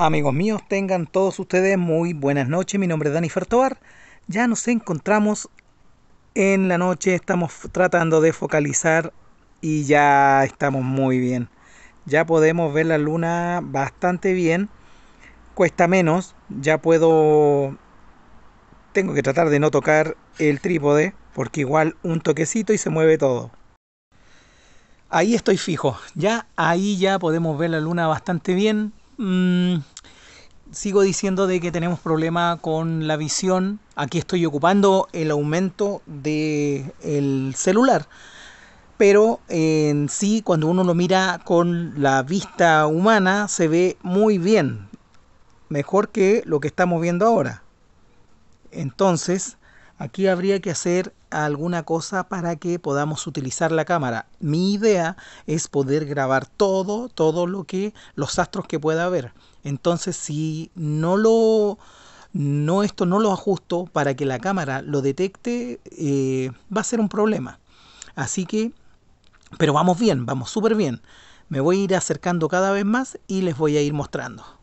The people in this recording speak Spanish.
Amigos míos, tengan todos ustedes muy buenas noches. Mi nombre es Dani Fertoar. Ya nos encontramos en la noche. Estamos tratando de focalizar y ya estamos muy bien. Ya podemos ver la luna bastante bien. Cuesta menos. Ya puedo... Tengo que tratar de no tocar el trípode porque igual un toquecito y se mueve todo. Ahí estoy fijo. Ya ahí ya podemos ver la luna bastante bien Mm, sigo diciendo de que tenemos problema con la visión. Aquí estoy ocupando el aumento del el celular. Pero en sí, cuando uno lo mira con la vista humana, se ve muy bien. Mejor que lo que estamos viendo ahora. Entonces, Aquí habría que hacer alguna cosa para que podamos utilizar la cámara. Mi idea es poder grabar todo, todo lo que los astros que pueda haber. Entonces, si no lo no esto no lo ajusto para que la cámara lo detecte, eh, va a ser un problema. Así que, pero vamos bien, vamos súper bien. Me voy a ir acercando cada vez más y les voy a ir mostrando.